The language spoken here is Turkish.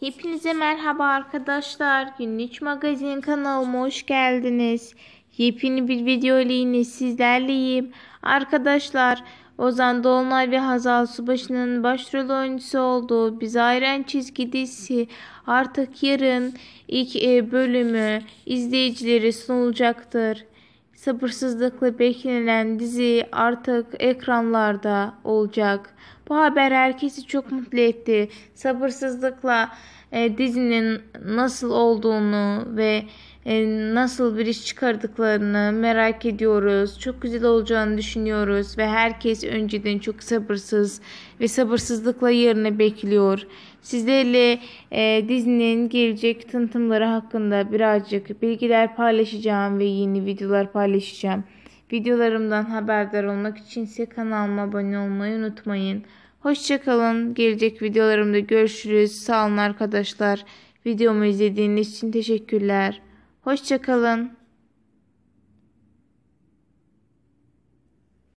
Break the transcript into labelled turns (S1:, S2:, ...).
S1: Hepinize merhaba arkadaşlar. Günlük Magazin kanalıma hoş geldiniz. Yepyeni bir video ile yine sizlerleyim. Arkadaşlar Ozan Dolunay ve Hazal Subaşı'nın başrol oyuncusu olduğu Biz Ayran Çizgi dizisi artık yarın ilk e, bölümü izleyicilere sunulacaktır. Sabırsızlıkla beklenen dizi artık ekranlarda olacak. Bu haber herkesi çok mutlu etti. Sabırsızlıkla e, dizinin nasıl olduğunu ve e, nasıl bir iş çıkardıklarını merak ediyoruz. Çok güzel olacağını düşünüyoruz ve herkes önceden çok sabırsız ve sabırsızlıkla yarını bekliyor. Sizlerle e, dizinin gelecek tanıtımları hakkında birazcık bilgiler paylaşacağım ve yeni videolar paylaşacağım. Videolarımdan haberdar olmak için ise kanalıma abone olmayı unutmayın. Hoşçakalın. Gelecek videolarımda görüşürüz. Sağ olun arkadaşlar. Videomu izlediğiniz için teşekkürler. Hoşçakalın.